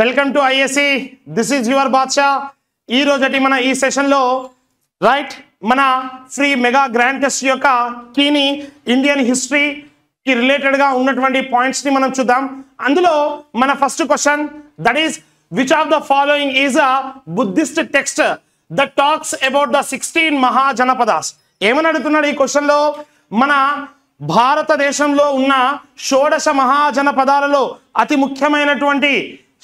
Welcome to ISC this is your Badshah ఈ రోజటి మన ఈ సెషన్లో రైట్ మన ఫ్రీ మెగా గ్రాండ్ టెస్ట్ యొక్క కీని ఇండియన్ హిస్టరీకి రిలేటెడ్గా ఉన్నటువంటి పాయింట్స్ని మనం చూద్దాం అందులో మన first question that is which of the following is a Buddhist text the talks about the sixteen Mahajanapadas ఏమని అడుగుతున్నాడు ఈ క్వశ్చన్లో మన భారతదేశంలో ఉన్న షోడశ మహాజనపదాలలో అతి ముఖ్యమైనటువంటి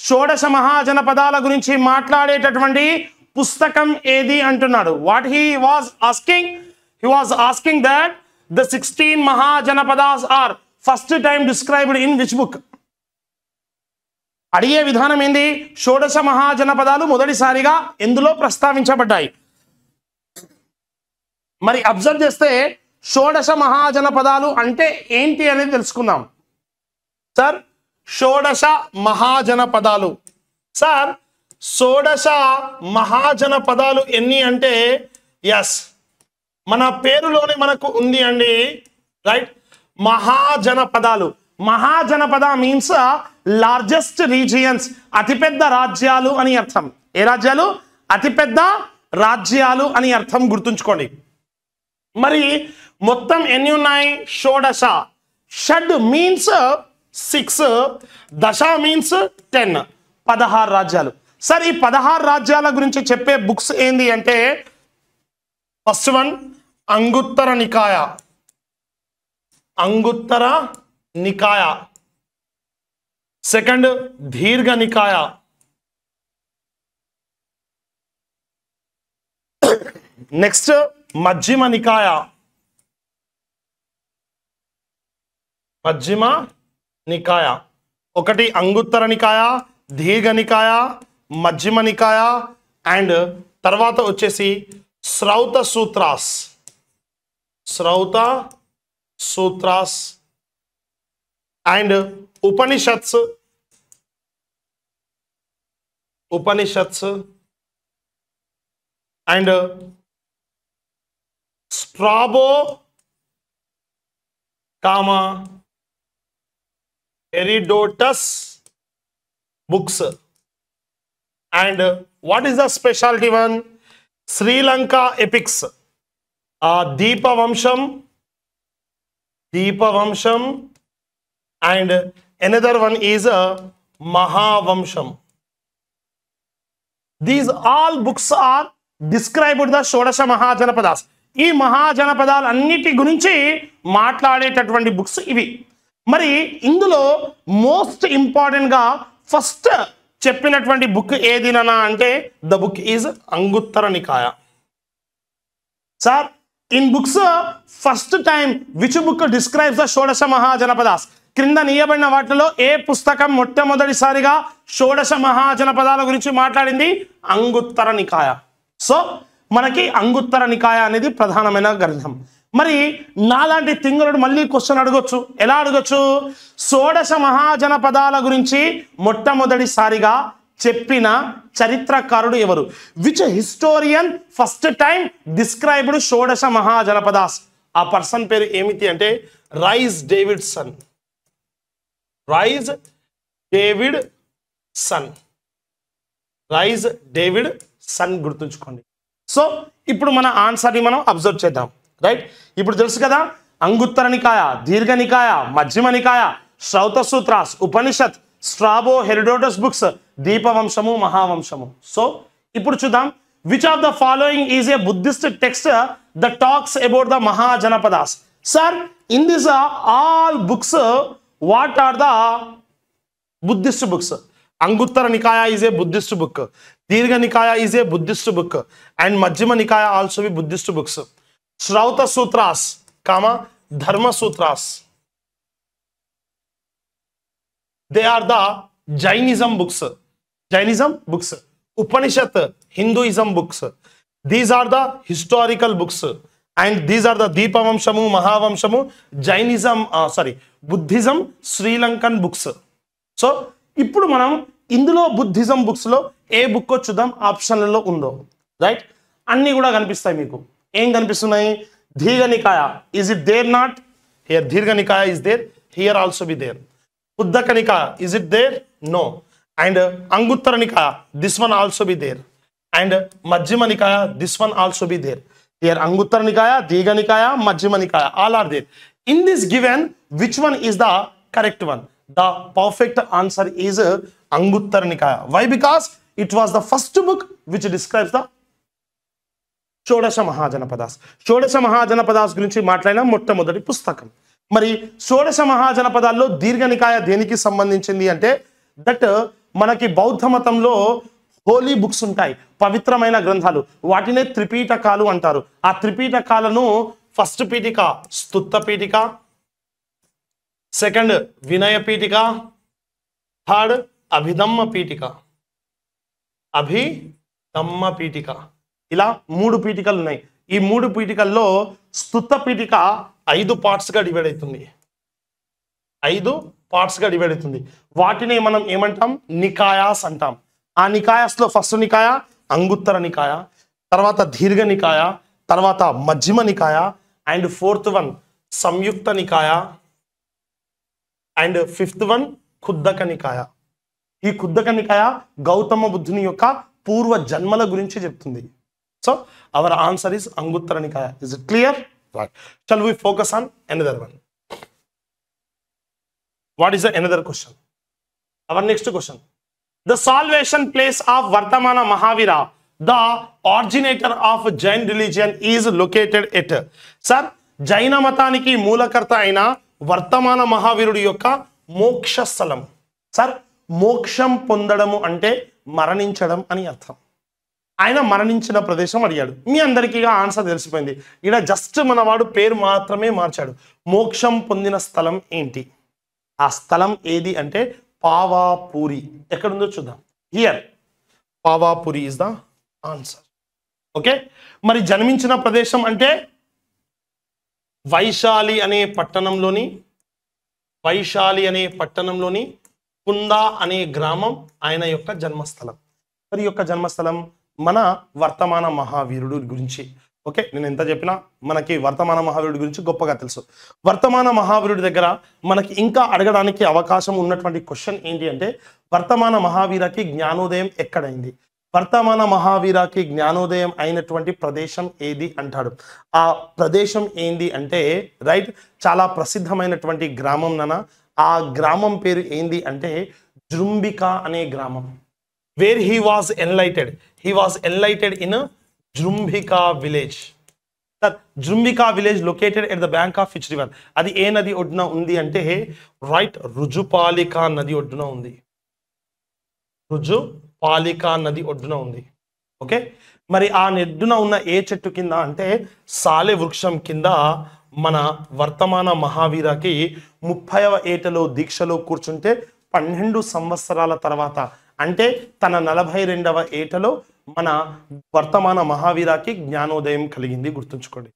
షోడశ మహాజనపదాల గురించి మాట్లాడేటటువంటి పుస్తకం ఏది అంటున్నాడు what he was asking he was asking that the sixteen Mahajanapadas are first time described in which book అడిగే విధానం ఏంది షోడశ మహాజనపదాలు మొదటిసారిగా ఎందులో ప్రస్తావించబడ్డాయి మరి అబ్జర్వ్ చేస్తే షోడశ మహాజనపదాలు అంటే ఏంటి అనేది తెలుసుకుందాం సార్ షోడశ మహాజనపదాలు సార్ షోడశ మహాజనపదాలు ఎన్ని అంటే ఎస్ మన పేరులోనే మనకు ఉంది అండి రైట్ మహాజనపదాలు మహాజనపద మీన్స్ లార్జెస్ట్ రీజియన్స్ అతిపెద్ద రాజ్యాలు అని అర్థం ఏ రాజ్యాలు అతిపెద్ద రాజ్యాలు అని అర్థం గుర్తుంచుకోండి మరి మొత్తం ఎన్ని ఉన్నాయి షోడశ షడ్ మీన్స్ సిక్స్ దశ మీన్స్ టెన్ పదహారు రాజ్యాలు సార్ ఈ పదహారు రాజ్యాల గురించి చెప్పే బుక్స్ ఏంది అంటే first one Anguttara Nikaya Anguttara Nikaya second Dirgha Nikaya next మధ్యమ నికాయ మధ్యమ నికాయ ఒకటి అంగుత్తర నికాయ దీర్ఘ నికాయ మధ్యమ నికాయ అండ్ తర్వాత వచ్చేసి Shrauta Sutras Shrauta Sutras and Upanishads Upanishads and Strabo comma Herodotus books and what is the speciality one Sri Lanka epics Dipavamsa Dipavamsa and another one is Mahavamsa these all books are described the Shodasha Mahajanapadas ఈ మహాజనపదాలన్నిటి గురించి మాట్లాడేటటువంటి బుక్స్ ఇవి మరి ఇందులో మోస్ట్ ఇంపార్టెంట్గా ఫస్ట్ చెప్పినటువంటి బుక్ ఏదినా అంటే the book is Anguttara Nikaya sir in books first time which book describes the Shodasha Mahajanapadas క్రింద నీయబడిన వాటిలో ఏ పుస్తకం మొట్టమొదటిసారిగా షోడశ మహాజనపదాల గురించి మాట్లాడింది అంగుత్తర నికాయ సో మనకి అంగుత్తర నికాయ అనేది ప్రధానమైన గ్రంథం మరి నాలాంటి తింగరుడు మళ్ళీ క్వశ్చన్ అడగొచ్చు ఎలా అడగొచ్చు షోడశ మహాజనపదాల గురించి మొట్టమొదటిసారిగా చెప్పిన చరిత్రకారుడు ఎవరు which historian first time described Shodasha Mahajanapadas ఆ పర్సన్ పేరు ఏమిటి అంటే Rhys son Rhys Davidson Rhys Davidson గుర్తుంచుకోండి సో ఇప్పుడు మన ఆన్సర్ని మనం అబ్జర్వ్ చేద్దాం రైట్ ఇప్పుడు తెలుసు కదా అంగుత్తర Nikaya Dirgha Nikaya Madhyama Nikaya Shrauta Sutras Upanishad Strabo Herodotus books Dipavamsa Mahavamsa so ఇప్పుడు చూద్దాం which of the following is a Buddhist text the talks about the Mahajanapadas sir in this all books what are the Buddhist books Anguttara Nikaya is a Buddhist book Dirgha Nikaya is a Buddhist book and Madhyama Nikaya also be Buddhist books Shrauta Sutras Kama Dharma Sutras they are the Jainism books Jainism books Upanishad Hinduism books these are the historical books and these are the Dipavamsa Mahavamsa Jainism sorry Buddhism Sri Lankan books so ఇప్పుడు మనం ఇందులో Buddhism బుక్స్లో ఏ book చూద్దాం ఆప్షన్లలో ఉందో right అన్నీ కూడా కనిపిస్తాయి మీకు Dirgha Nikaya is it there not here Dirgha Nikaya is there here also be there Khuddaka Nikaya is it there no and Anguttara Nikaya this one also be there and Madhyama Nikaya this one also be there here Anguttara Nikaya Dirgha Nikaya Madhyama Nikaya all are there in this given which one is the correct one the perfect answer is Anguttara Nikaya why because it was the first book which describes the Shodasha Mahajanapadas షోడశ మహాజనపదాస్ గురించి మాట్లాడిన మొట్టమొదటి పుస్తకం మరి షోడశ మహాజనపదాల్లో దీర్ఘనికాయ దేనికి సంబంధించింది అంటే దట్ మనకి బౌద్ధ మతంలో హోలీ బుక్స్ ఉంటాయి పవిత్రమైన గ్రంథాలు వాటినే త్రిపీఠకాలు అంటారు ఆ త్రిపీఠకాలను ఫస్ట్ పీఠిక స్తుత్త పీఠిక సెకండ్ వినయ పీఠిక థర్డ్ అభిదమ్మ పీఠిక అభిధమ్మ పీఠిక ఇలా మూడు పీఠికలు ఉన్నాయి ఈ మూడు పీఠికల్లో స్థుత పీఠిక ఐదు పార్ట్స్గా డివైడ్ అవుతుంది ఐదు పార్ట్స్గా డివైడ్ అవుతుంది వాటిని మనం ఏమంటాం నికాయాస్ అంటాం ఆ నికాయాస్లో ఫస్ట్ నికాయ అంగుత్తర నికాయ తర్వాత దీర్ఘ నికాయ తర్వాత Madhyama Nikaya and fourth one Samyukta Nikaya and fifth one Khuddaka Nikaya ఈ కుద్దక నికాయ గౌతమ బుద్ధుని యొక్క పూర్వ జన్మల గురించి చెప్తుంది So our answer is Anguttara Nikaya. Is it clear? Right. Shall we focus on another one? What is the another question? Our next question. The salvation place of Vartamana Mahavira, the originator of Jain religion is located at. Sir, జైన మతానికి మూలకర్త అయిన వర్తమాన మహావీరుడు యొక్క మోక్షస్థలం sir మోక్షం పొందడము అంటే మరణించడం అని అర్థం ఆయన మరణించిన ప్రదేశం అడిగాడు మీ అందరికీ ఆన్సర్ తెలిసిపోయింది ఇక్కడ జస్ట్ మనవాడు పేరు మాత్రమే మార్చాడు మోక్షం పొందిన స్థలం ఏంటి ఆ స్థలం ఏది అంటే పావాపూరి ఎక్కడుందో చూద్దాం here Pawapuri is the answer okay మరి జన్మించిన ప్రదేశం అంటే వైశాలి అనే పట్టణంలోని వైశాలి అనే పట్టణంలోని కుందా అనే గ్రామం ఆయన యొక్క జన్మస్థలం మరి యొక్క జన్మస్థలం మన వర్తమాన మహావీరుడు గురించి ఓకే నేను ఎంత చెప్పినా మనకి వర్తమాన మహావీరుడి గురించి గొప్పగా తెలుసు వర్తమాన మహావీరుడి దగ్గర మనకి ఇంకా అడగడానికి అవకాశం ఉన్నటువంటి క్వశ్చన్ ఏంటి అంటే వర్తమాన మహావీరకి జ్ఞానోదయం ఎక్కడైంది వర్తమాన మహావీరకి జ్ఞానోదయం అయినటువంటి ప్రదేశం ఏది అంటాడు ఆ ప్రదేశం ఏంది అంటే రైట్ చాలా ప్రసిద్ధమైనటువంటి గ్రామం నన ఆ గ్రామం పేరు ఏంది అంటే జృంబిక అనే గ్రామం where he was enlightened he was enlightened in Jrimbhika village Jrimbhika village located at the bank of bank river అది ఏ నది ఒడ్డున ఉంది అంటే రైట్ రుజుపాలికా నది ఒడ్డున ఉంది రుజుపాలిక నది ఒడ్డున ఉంది ఓకే మరి ఆ నెడ్డున ఉన్న ఏ చెట్టు కింద అంటే సాలె వృక్షం కింద మన వర్తమాన మహావీరకి ముప్పైవ ఏటలో దీక్షలో కూర్చుంటే పన్నెండు సంవత్సరాల తర్వాత అంటే తన నలభై రెండవ ఏటలో మన వర్తమాన మహావీరాకి జ్ఞానోదయం కలిగింది గుర్తుంచుకోండి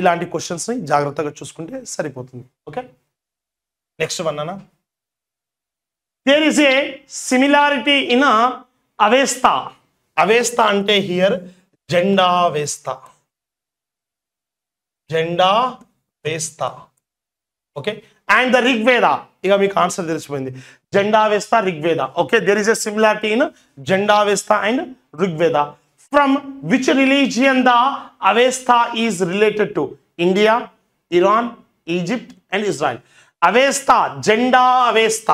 ఇలాంటి క్వశ్చన్స్ని జాగ్రత్తగా చూసుకుంటే సరిపోతుంది ఓకే నెక్స్ట్ వన్ అన్నా there is a similarity in Avesta Avesta అంటే హియర్ జెండా వేస్త జెండా వేస్త ఓకే అండ్ ద రిగ్వేద ఇక మీకు ఆన్సర్ తెలిసిపోయింది Zend Avesta Rigveda okay there is a similarity in Zend Avesta and Rigveda from which religion the Avesta is related to India Iran Egypt and Israel Avesta Zend Avesta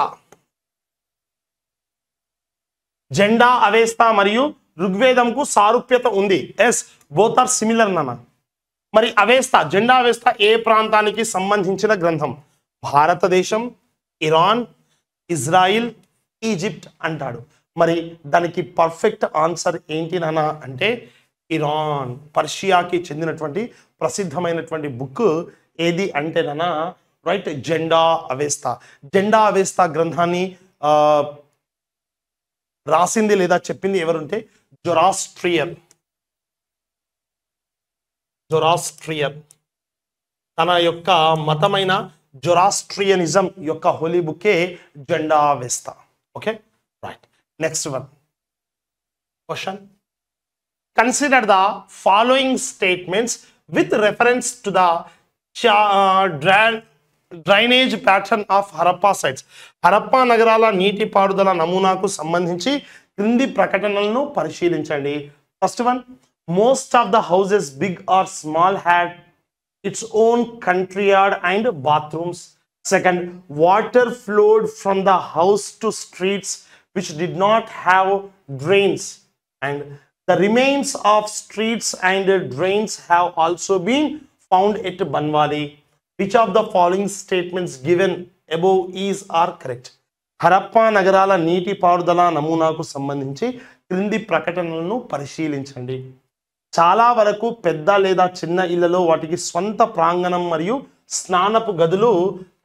Zend అవేస్త మరియు ఋగ్వేదంకు సారూప్యత ఉంది ఎస్ బోత్ ఆర్ సిమిలర్ నన్న మరి అవేస్త Zend అవేస్త ఏ ప్రాంతానికి సంబంధించిన గ్రంథం భారతదేశం Iran Israel Egypt అంటాడు మరి దానికి పర్ఫెక్ట్ ఆన్సర్ ఏంటి నాన్న అంటే ఇరాన్ పర్షియాకి చెందినటువంటి ప్రసిద్ధమైనటువంటి బుక్ ఏది అంటే నాన్న రైట్ జెండా అవేస్తా జెండా అవేస్తా గ్రంథాన్ని రాసింది లేదా చెప్పింది ఎవరుంటే జొరాస్ట్రియర్ జొరాస్ట్రియర్ తన యొక్క మతమైన జొరాస్ట్రియనిజం యొక్క Holi book Zend Avesta okay right next one question consider the following statements with reference to the drainage pattern of Harappa sites Harappa నగరాల నీటి పారుదల నమూనాకు సంబంధించి క్రింది ప్రకటనలను పరిశీలించండి first one most of the houses big or small had its own country yard and bathrooms. Second, water flowed from the house to streets which did not have drains. And the remains of streets and drains have also been found at Banwadi. Which of the following statements given above is are correct? Harappa నగరాల నీటి పారుదల నమూనాకు సంబంధించి క్రింది ప్రకటనలను పరిశీలించండి చాలా వరకు పెద్ద లేదా చిన్న ఇళ్లలో వాటికి స్వంత ప్రాంగణం మరియు స్నానపు గదులు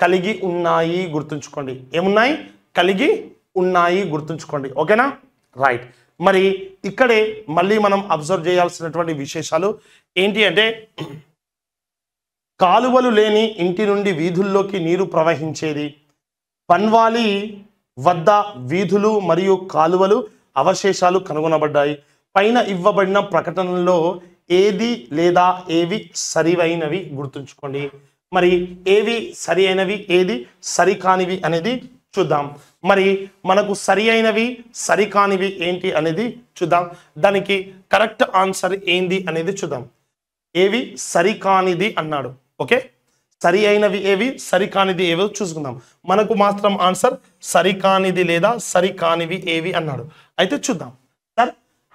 కలిగి ఉన్నాయి గుర్తుంచుకోండి ఏమున్నాయి కలిగి ఉన్నాయి గుర్తుంచుకోండి ఓకేనా రైట్ మరి ఇక్కడే మళ్ళీ మనం అబ్జర్వ్ చేయాల్సినటువంటి విశేషాలు ఏంటి అంటే కాలువలు లేని ఇంటి నుండి వీధుల్లోకి నీరు ప్రవహించేది పన్వాలి వద్ద వీధులు మరియు కాలువలు అవశేషాలు కనుగొనబడ్డాయి పైన ఇవ్వబడిన ప్రకటనలో ఏది లేదా ఏవి సరివైనవి గుర్తుంచుకోండి మరి ఏవి సరి అయినవి ఏది సరికానివి అనేది చూద్దాం మరి మనకు సరి అయినవి సరికానివి ఏంటి అనేది చూద్దాం దానికి కరెక్ట్ ఆన్సర్ ఏంది అనేది చూద్దాం ఏవి సరికానిది అన్నాడు ఓకే సరి అయినవి ఏవి సరికానిది ఏవో చూసుకుందాం మనకు మాత్రం ఆన్సర్ సరికానిది లేదా సరికానివి ఏవి అన్నాడు అయితే చూద్దాం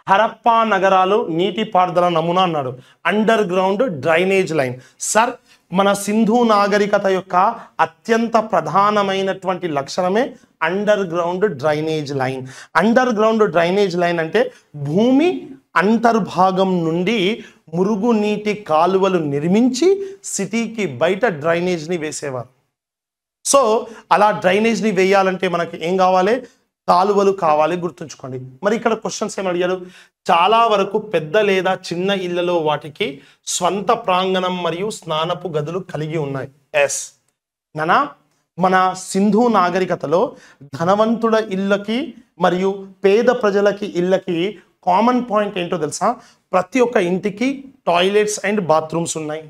హరప్పా నగరాలు నీటిపారుదల నమూనా అన్నాడు underground drainage line sir మన సింధు నాగరికత యొక్క అత్యంత ప్రధానమైనటువంటి లక్షణమే underground drainage line underground drainage line అంటే భూమి అంతర్భాగం నుండి మురుగునీటి కాలువలు నిర్మించి సిటీకి బయట డ్రైనేజ్ని వేసేవారు సో అలా డ్రైనేజ్ని వేయాలంటే మనకి ఏం కావాలి కాలువలు కావాలి గుర్తుంచుకోండి మరి ఇక్కడ క్వశ్చన్స్ ఏమి అడిగారు చాలా వరకు పెద్ద లేదా చిన్న ఇళ్లలో వాటికి స్వంత ప్రాంగణం మరియు స్నానపు గదులు కలిగి ఉన్నాయి ఎస్ మన మన సింధు నాగరికతలో ధనవంతుల ఇళ్ళకి మరియు పేద ప్రజలకి ఇళ్ళకి కామన్ పాయింట్ ఏంటో తెలుసా ప్రతి ఒక్క ఇంటికి టాయిలెట్స్ అండ్ బాత్రూమ్స్ ఉన్నాయి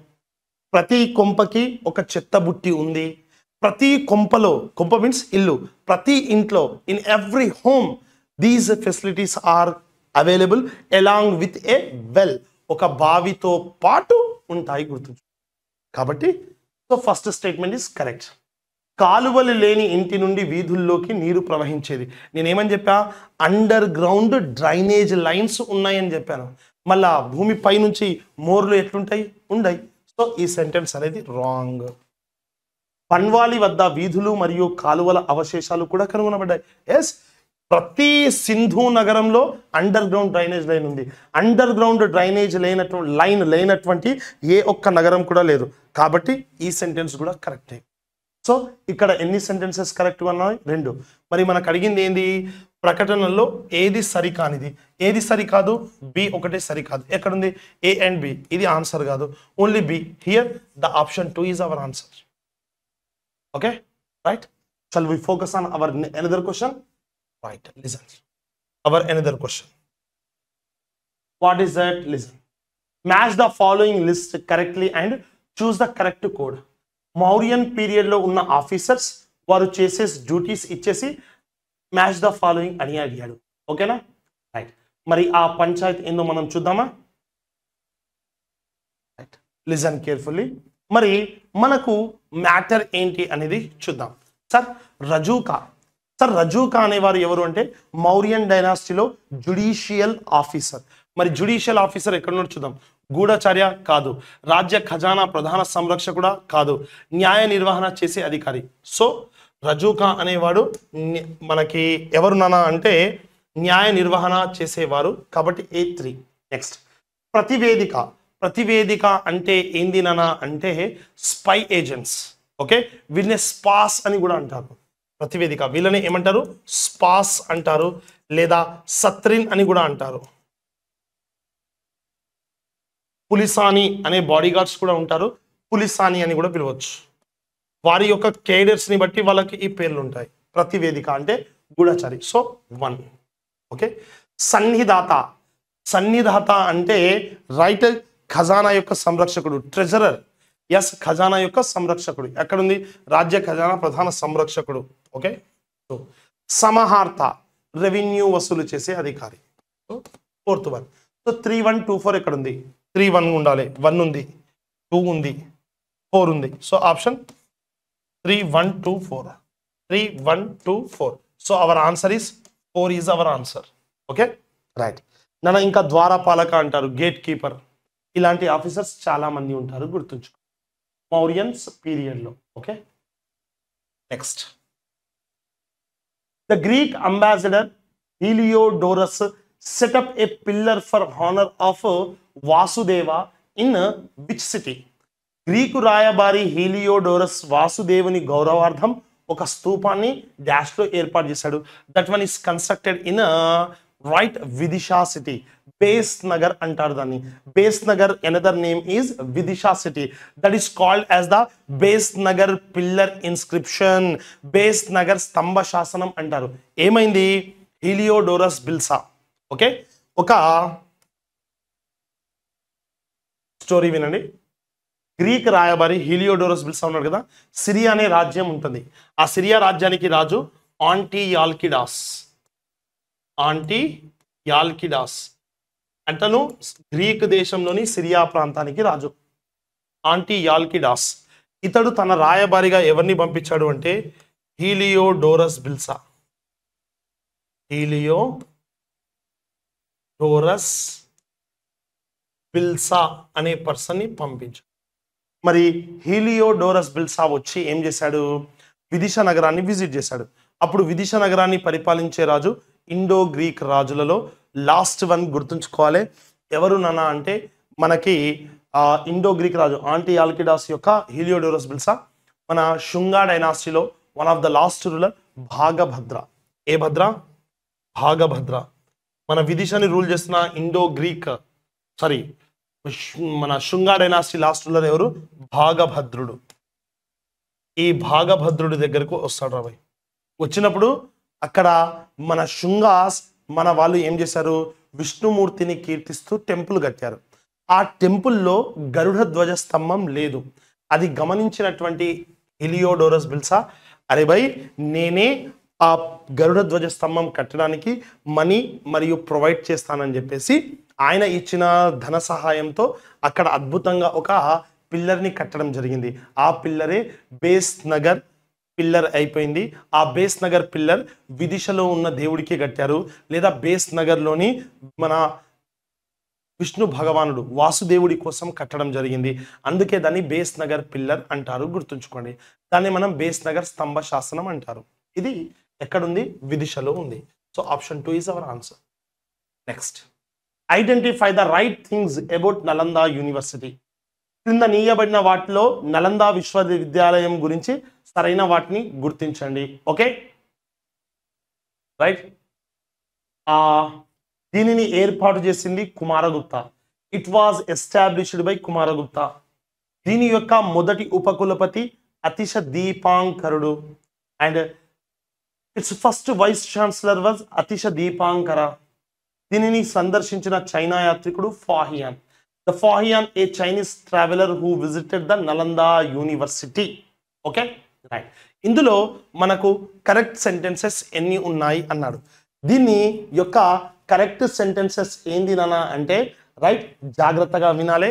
ప్రతి కొంపకి ఒక చెత్త బుట్టి ఉంది ప్రతి కొంపలో కొంప మీన్స్ ఇల్లు ప్రతి ఇంట్లో in every home these facilities are available along with a well ఒక బావితో పాటు ఉంటాయి గుర్తుంచు కాబట్టి so first statement is correct కాలువలు లేని ఇంటి నుండి వీధుల్లోకి నీరు ప్రవహించేది నేనేమని చెప్పా అండర్ గ్రౌండ్ డ్రైనేజ్ లైన్స్ ఉన్నాయని చెప్పాను మళ్ళా భూమి పై నుంచి మోర్లు ఎట్లుంటాయి ఉండయి సో ఈ సెంటెన్స్ అనేది రాంగ్ పన్వాలి వద్ద వీధులు మరియు కాలువల అవశేషాలు కూడా కనుగొనబడ్డాయి ఎస్ ప్రతి సింధు నగరంలో అండర్ గ్రౌండ్ డ్రైనేజ్ లైన్ ఉంది అండర్ గ్రౌండ్ డ్రైనేజ్ లేనటువంటి లైన్ లేనటువంటి ఏ ఒక్క నగరం కూడా లేదు కాబట్టి ఈ సెంటెన్స్ కూడా కరెక్టే సో ఇక్కడ ఎన్ని సెంటెన్సెస్ కరెక్ట్గా ఉన్నాయి రెండు మరి మనకు అడిగింది ఏంది ప్రకటనలో ఏది సరికానిది ఏది సరికాదు బి ఒకటే సరికాదు ఎక్కడుంది ఏ అండ్ బి ఇది ఆన్సర్ కాదు only B here the option two is our answer Okay, right? Shall we focus on our another question? Right, listen. Our another question. What is that? Listen. Match the following list correctly and choose the correct code. Mauryan పీరియడ్లో ఉన్న officers వారు చేసే duties ఇచ్చేసి match the following అని అడిగాడు ఓకేనా right మరి ఆ పంచాయత్ ఏందో మనం చూద్దామా రైట్ లిజన్ కేర్ఫుల్లీ మరి మనకు మ్యాటర్ ఏంటి అనేది చూద్దాం సార్ రజూకా సార్ రజూకా అనేవారు ఎవరు అంటే మౌరియన్ డైనాసిటీలో జుడిషియల్ ఆఫీసర్ మరి జుడిషియల్ ఆఫీసర్ ఎక్కడ నుండి చూద్దాం గూఢచర్య కాదు రాజ్య ఖజానా ప్రధాన కూడా కాదు న్యాయ నిర్వహణ చేసే అధికారి సో రజూకా అనేవాడు మనకి నానా అంటే న్యాయ నిర్వహణ చేసేవారు కాబట్టి ఏ త్రీ నెక్స్ట్ ప్రతివేదిక ప్రతివేదిక అంటే ఏంది నానా అంటే స్పై ఏజెంట్స్ ఓకే వీళ్ళని స్పాస్ అని కూడా అంటారు ప్రతివేదిక వీళ్ళని ఏమంటారు స్పాస్ అంటారు లేదా సత్రిన్ అని కూడా అంటారు పులిసాని అనే బాడీ గార్డ్స్ కూడా ఉంటారు పులిసాని అని కూడా పిలవచ్చు వారి యొక్క కేడర్స్ని బట్టి వాళ్ళకి ఈ పేర్లు ఉంటాయి ప్రతివేదిక అంటే గూఢచారి సో వన్ ఓకే సన్నిధాత సన్నిధాత అంటే రైటర్ ఖజానా యొక్క సంరక్షకుడు ట్రెజరర్ ఎస్ ఖజానా యొక్క సంరక్షకుడు ఎక్కడుంది రాజ్య ఖజానా ప్రధాన సంరక్షకుడు ఓకే సో సమహార్త రెవెన్యూ వసూలు చేసే అధికారి fourth one so three one two four ఎక్కడ ఉంది త్రీ వన్ ఉండాలి వన్ ఉంది టూ ఉంది ఫోర్ ఉంది so option three one two four three one two four so our answer is four is our answer okay right నన్ను ఇంకా ద్వారపాలక అంటారు gate keeper ఇలాంటి ఆఫీసర్స్ చాలామంది ఉంటారు గుర్తుంచుకో మౌర్యన్స్ పీరియడ్లో okay next the Greek ambassador Heliodorus set up a pillar for honour of Vasudeva in which city Greek రాయబారి Heliodorus వాసుదేవుని గౌరవార్థం ఒక స్తూపాన్ని డాష్లో ఏర్పాటు చేశాడు that one is constructed in right Vidisha city Besnagar అంటారు దాన్ని Besnagar another name is Vidisha city that is called as the Besnagar pillar inscription Besnagar స్తంభ శాసనం అంటారు ఏమైంది హిలియోడోరస్ బిల్సా ఓకే ఒక స్టోరీ వినండి గ్రీక్ రాయబారి హిలియోడోరస్ బిల్సా ఉన్నాడు కదా సిరియా అనే రాజ్యం ఉంటుంది ఆ సిరియా రాజ్యానికి రాజు ఆంటీ యాల్కిడాస్ ఆంటీ యాల్కిడాస్ అతను గ్రీక్ దేశంలోని సిరియా ప్రాంతానికి రాజు ఆంటీ యాల్కిడాస్ ఇతడు తన రాయబారిగా ఎవరిని పంపించాడు అంటే హీలియోడోరస్ బిల్సా హీలియో డోరస్ బిల్సా అనే పర్సన్ని పంపించాడు మరి డోరస్ బిల్సా వచ్చి ఏం చేశాడు విదిశ నగరాన్ని విజిట్ చేశాడు అప్పుడు విదిశ నగరాన్ని పరిపాలించే రాజు ఇండో గ్రీక్ రాజులలో లాస్ట్ వన్ గుర్తుంచుకోవాలి ఎవరు నాన్న అంటే మనకి ఇండో గ్రీక్ రాజు ఆంటీ ఆల్కిడాస్ యొక్క హీలియోడోరస్ బిల్సా మన శుంగా డైనాసిటీలో one of the last ruler Bhagabhadra ఏ భద్ర భాగభద్ర మన విదిశాని రూల్ చేసిన ఇండో గ్రీక్ సారీ మన శృంగా డైనాసిటీ లాస్ట్ రూలర్ ఎవరు భాగభద్రుడు ఈ భాగభద్రుడి దగ్గరకు వస్తాడు రాబాయ్ వచ్చినప్పుడు అక్కడ మన శృంగాస్ మన వాళ్ళు ఏం చేశారు విష్ణుమూర్తిని కీర్తిస్తూ టెంపుల్ కట్టారు ఆ టెంపుల్లో గరుడ ధ్వజ స్తంభం లేదు అది గమనించినటువంటి ఇలియోడోరస్ బిల్సా అరే భయ్ నేనే ఆ గరుడ ధ్వజ స్తంభం కట్టడానికి మనీ మరియు ప్రొవైడ్ చేస్తానని చెప్పేసి ఆయన ఇచ్చిన ధన సహాయంతో అక్కడ అద్భుతంగా ఒక పిల్లర్ని కట్టడం జరిగింది ఆ పిల్లరే బేస్ నగర్ పిల్లర్ అయిపోయింది ఆ బేస్ నగర్ పిల్లర్ విదిశలో ఉన్న దేవుడికి కట్టారు లేదా బేస్ నగర్లోని మన విష్ణు భగవానుడు వాసుదేవుడి కోసం కట్టడం జరిగింది అందుకే దాన్ని బేస్ నగర్ పిల్లర్ అంటారు గుర్తుంచుకోండి దాన్ని మనం బేస్ నగర్ స్తంభ శాసనం అంటారు ఇది ఎక్కడుంది విదిశలో ఉంది so option two is our answer next identify the right things about Nalanda university క్రింద నీయబడిన వాటిలో నలందా విశ్వవిద్యాలయం గురించి సరైన వాటిని గుర్తించండి ఓకే రైట్ దీనిని ఏర్పాటు చేసింది Kumaragupta it was established by Kumaragupta దీని యొక్క మొదటి ఉపకులపతి అతిశ దీపాంకరుడు and its first vice chancellor was Atisha Dipankara దీనిని సందర్శించిన చైనా యాత్రికుడు Fahien the Fahien a Chinese traveller who visited the Nalanda university okay right ఇందులో మనకు కరెక్ట్ సెంటెన్సెస్ ఎన్ని ఉన్నాయి అన్నాడు దీన్ని యొక్క కరెక్ట్ సెంటెన్సెస్ ఏంది నానా అంటే రైట్ జాగ్రత్తగా వినాలి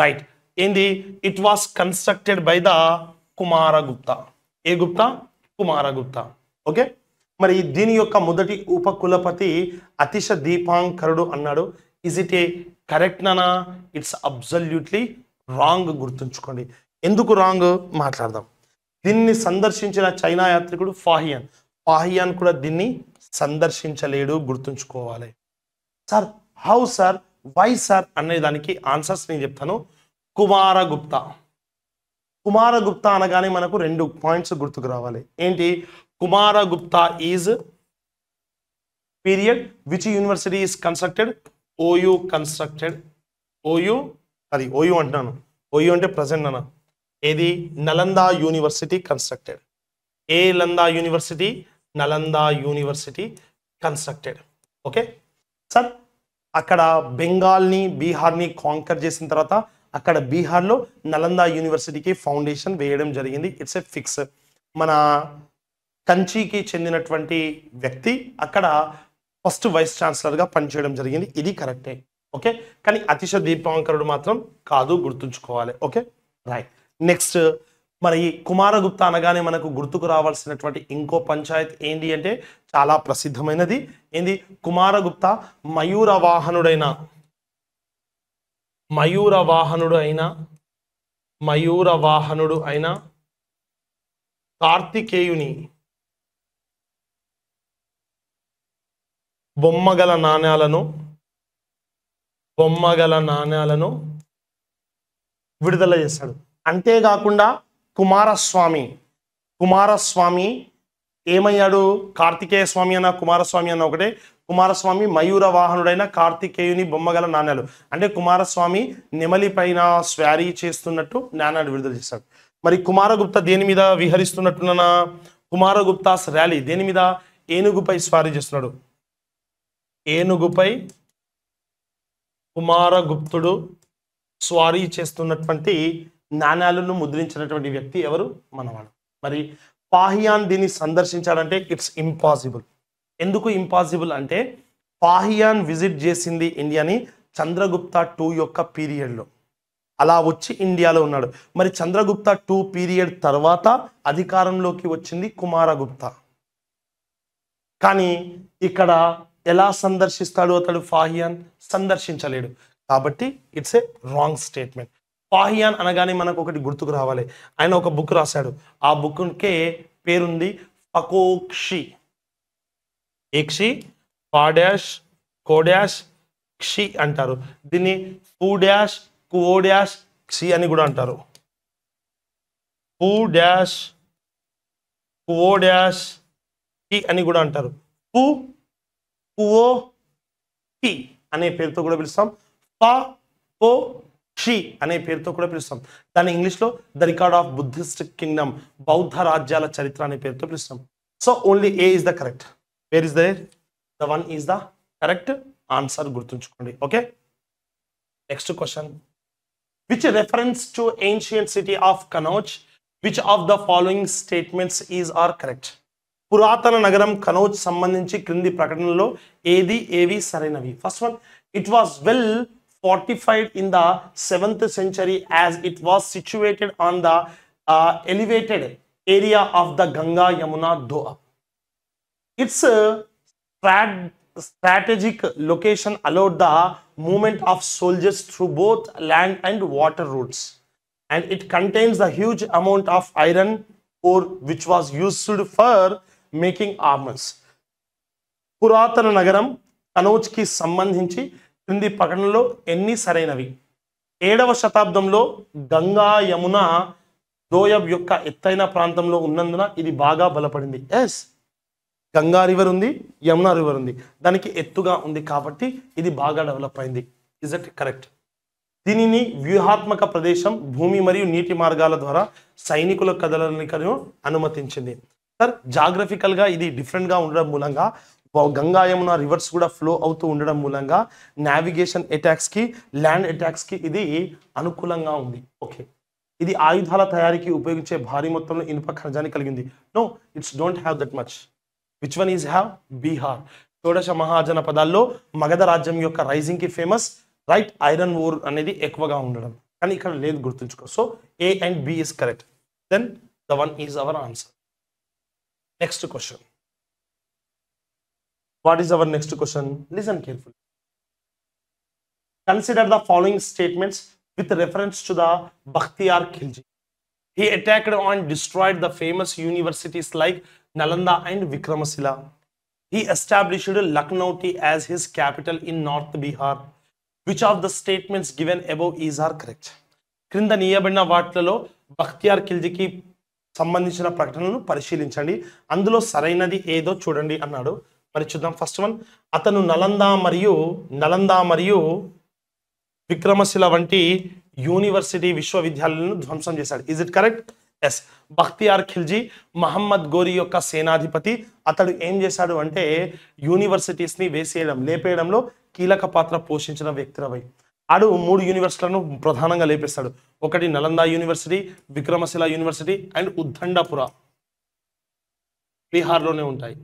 రైట్ ఏంది it was constructed by the Kumaragupta a Gupta Kumaragupta okay మరి దీని యొక్క మొదటి ఉపకులపతి అతిశ దీపాంకరుడు అన్నాడు ఇజ్ ఇట్ ఏ కరెక్ట్ నానా ఇట్స్ అబ్జల్యూట్లీ రాంగ్ గుర్తుంచుకోండి ఎందుకు రాంగ్ మాట్లాడదాం దీన్ని సందర్శించిన చైనా యాత్రికుడు ఫాహియాన్ ఫాహియాన్ కూడా దీన్ని సందర్శించలేడు గుర్తుంచుకోవాలి sir how sir why sir అనే దానికి ఆన్సర్స్ నేను చెప్తాను కుమారగుప్తా కుమారగుప్తా అనగానే మనకు రెండు పాయింట్స్ గుర్తుకు రావాలి ఏంటి Kumaragupta is period which university is constructed OU constructed OU అది ఓయూ అంటున్నాను ఓయూ అంటే ప్రజెంట్ అన్న ఏది నలందా యూనివర్సిటీ కన్స్ట్రక్టెడ్ ఏ లందా university Nalanda university constructed okay sir అక్కడ బెంగాల్ని బీహార్ని కాంకర్ చేసిన తర్వాత అక్కడ బీహార్లో నలందా యూనివర్సిటీకి ఫౌండేషన్ వేయడం జరిగింది ఇట్స్ ఎ ఫిక్స్ మన కంచికి చెందినటువంటి వ్యక్తి అక్కడ ఫస్ట్ వైస్ ఛాన్సలర్గా పనిచేయడం జరిగింది ఇది కరెక్టే ఓకే కానీ అతిశ దీపాంకరుడు మాత్రం కాదు గుర్తుంచుకోవాలి ఓకే రైట్ నెక్స్ట్ మరి కుమారగుప్త అనగానే మనకు గుర్తుకు రావాల్సినటువంటి ఇంకో పంచాయత్ ఏంటి అంటే చాలా ప్రసిద్ధమైనది ఏంది కుమారగుప్త మయూర వాహనుడైన మయూర వాహనుడు అయిన మయూర వాహనుడు అయిన కార్తికేయుని బొమ్మగల నాణ్యాలను బొమ్మగల నాణ్యాలను విడుదల చేశాడు అంతేకాకుండా కుమారస్వామి కుమారస్వామి ఏమయ్యాడు కార్తికేయ స్వామి అన్న కుమారస్వామి అన్న ఒకటే కుమారస్వామి మయూర వాహనుడైన కార్తికేయుని బొమ్మగల నాణ్యాలు అంటే కుమారస్వామి నెమలి పైన స్వారీ చేస్తున్నట్టు నాణ్యాలు విడుదల చేశాడు మరి కుమారగుప్త దేని మీద విహరిస్తున్నట్టున్న కుమారగుప్తాస్ ర్యాలీ దేని మీద ఏనుగుపై స్వారీ చేస్తున్నాడు ఏనుగుపై కుమారగుప్తుడు స్వారీ చేస్తున్నటువంటి నాణ్యాలను ముద్రించినటువంటి వ్యక్తి ఎవరు మనవాడు మరి పాహియాన్ దీన్ని సందర్శించాడంటే ఇట్స్ ఇంపాసిబుల్ ఎందుకు ఇంపాసిబుల్ అంటే పాహియాన్ విజిట్ చేసింది ఇండియాని చంద్రగుప్త టూ యొక్క పీరియడ్లో అలా వచ్చి ఇండియాలో ఉన్నాడు మరి చంద్రగుప్త టూ పీరియడ్ తర్వాత అధికారంలోకి వచ్చింది కుమారగుప్తా కానీ ఇక్కడ ఎలా సందర్శిస్తాడు అతడు ఫాహియాన్ సందర్శించలేడు కాబట్టి it's a wrong statement Fahien అనగానే మనకు ఒకటి గుర్తుకు రావాలి ఆయన ఒక బుక్ రాశాడు ఆ బుక్కే పేరుంది పకోక్షి ఏక్షి పాడాష్ కోడాష్ క్షి అంటారు దీన్ని పూడాష్ కువోడాష్ క్షి అని కూడా అంటారు ఫూ డాష్ కువో డాష్ కి అని కూడా అంటారు పు కువో కి అనే పేరుతో కూడా పిలుస్తాం ప కో షీ అనే పేరుతో కూడా పిలుస్తాం దాన్ని ఇంగ్లీష్లో the record of Buddhist kingdom బౌద్ధ రాజ్యాల చరిత్ర అనే పేరుతో పిలుస్తాం so only A is the correct where is there the one is the correct answer గుర్తుంచుకోండి okay next question which reference to ancient city of Kannauj which of the following statements is are correct పురాతన నగరం కనౌజ్ సంబంధించి క్రింది ప్రకటనలో ఏది ఏవి సరైనవి first one it was well fortified in the 7th century as it was situated on the uh, elevated area of the Ganga Yamuna Doab. Its uh, strat strategic location allowed the movement of soldiers through both land and water routes and it contains a huge amount of iron ore which was used for making armors. పురాతన Nagaram, కనోజ్కి sammanhinchi. క్రింది ప్రకటనలో ఎన్ని సరైనవి ఏడవ శతాబ్దంలో గంగా యమున దోయబ్ యొక్క ఎత్తైన ప్రాంతంలో ఉన్నందున ఇది బాగా బలపడింది ఎస్ గంగా రివర్ ఉంది యమునా రివర్ ఉంది దానికి ఎత్తుగా ఉంది కాబట్టి ఇది బాగా డెవలప్ అయింది ఇజ్ ఇట్ కరెక్ట్ దీనిని వ్యూహాత్మక ప్రదేశం భూమి మరియు నీటి మార్గాల ద్వారా సైనికుల కదలనికను అనుమతించింది సార్ జాగ్రఫికల్గా ఇది డిఫరెంట్గా ఉండడం మూలంగా గంగా యమున రివర్స్ కూడా ఫ్లో అవుతూ ఉండడం మూలంగా నావిగేషన్ అటాక్స్కి ల్యాండ్ అటాక్స్కి ఇది అనుకూలంగా ఉంది ఓకే ఇది ఆయుధాల తయారీకి ఉపయోగించే భారీ మొత్తంలో ఇనుప ఖనిజాన్ని కలిగింది no it's don't have that much which one is have Bihar షోడశ పదాల్లో మగధ రాజ్యం యొక్క రైజింగ్కి ఫేమస్ రైట్ ఐరన్ ఓర్ అనేది ఎక్కువగా ఉండడం కానీ ఇక్కడ లేదు గుర్తుంచుకో so A and B is correct then the one is our answer next question what is our next question listen careful consider the following statements with reference to the Bakhtiyar Khilji he attacked and destroyed the famous universities like Nalanda and Vikramashila he established Lakhnauti as his capital in north Bihar which of the statements given above is are correct క్రింద నియబడిన వాటిలలో బక్తియార్ ఖిల్జీకి సంబంధించిన ప్రకటనలను పరిశీలించండి అందులో సరైనది ఏదో చూడండి అన్నాడు మరి చూద్దాం ఫస్ట్ వన్ అతను నలంద మరియు నలంద మరియు విక్రమశిల వంటి యూనివర్సిటీ విశ్వవిద్యాలయాలను ధ్వంసం చేశాడు is it correct yes Bakhtiyar Khilji Muhammad Ghori యొక్క సేనాధిపతి అతడు ఏం చేశాడు అంటే యూనివర్సిటీస్ని వేసేయడం లేపేయడంలో కీలక పాత్ర పోషించిన వ్యక్తిరవై ఆడు మూడు యూనివర్సిటీలను ప్రధానంగా లేపేస్తాడు ఒకటి Nalanda university Vikramashila university and Uddandapura బీహార్లోనే ఉంటాయి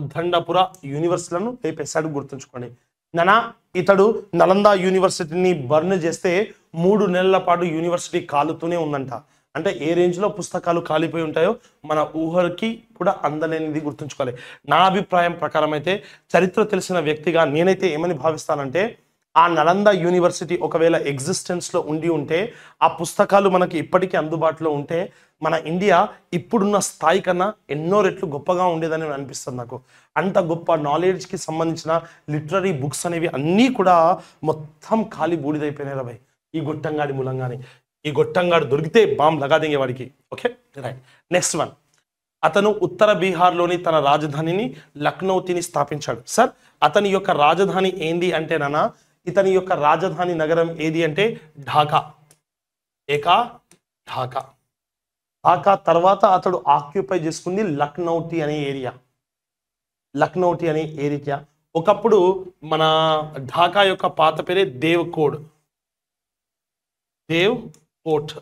ఉద్దండపుర యూనివర్సిటీలను లేపేశాడు గుర్తుంచుకోండి నానా ఇతడు నలంద యూనివర్సిటీని బర్న్ చేస్తే మూడు నెలల పాటు యూనివర్సిటీ కాలుతూనే ఉందంట అంటే ఏ రేంజ్లో పుస్తకాలు కాలిపోయి ఉంటాయో మన ఊహలకి కూడా అందలేనిది గుర్తుంచుకోవాలి నా అభిప్రాయం ప్రకారం అయితే చరిత్ర తెలిసిన వ్యక్తిగా నేనైతే ఏమని భావిస్తానంటే ఆ నలంద యూనివర్సిటీ ఒకవేళ ఎగ్జిస్టెన్స్లో ఉండి ఉంటే ఆ పుస్తకాలు మనకి ఇప్పటికీ అందుబాటులో ఉంటే మన ఇండియా ఇప్పుడున్న స్థాయి కన్నా ఎన్నో రెట్లు గొప్పగా ఉండేదని అనిపిస్తుంది నాకు అంత గొప్ప నాలెడ్జ్కి సంబంధించిన లిటరీ బుక్స్ అనేవి అన్నీ కూడా మొత్తం ఖాళీ బూడిదైపోయినాయి రాబాయ్ ఈ గొట్టంగాడి మూలంగానే ఈ గొట్టంగాడు దొరికితే బామ్ లగాదింగే వాడికి ఓకే రైట్ నెక్స్ట్ వన్ అతను ఉత్తర బీహార్లోని తన రాజధానిని లక్నౌతిని స్థాపించాడు సార్ అతని యొక్క రాజధాని ఏంది అంటే నాన్న ఇతని యొక్క రాజధాని నగరం ఏది అంటే ఢాకా ఏకా ఢాకా ఢాకా తర్వాత అతడు ఆక్యుపై చేసుకుంది లక్నౌటి అనే ఏరియా లక్నౌటి అనే ఏరియా ఒకప్పుడు మన ఢాకా యొక్క పాత పేరే దేవ్ కోడ్ దేవ్ కోట్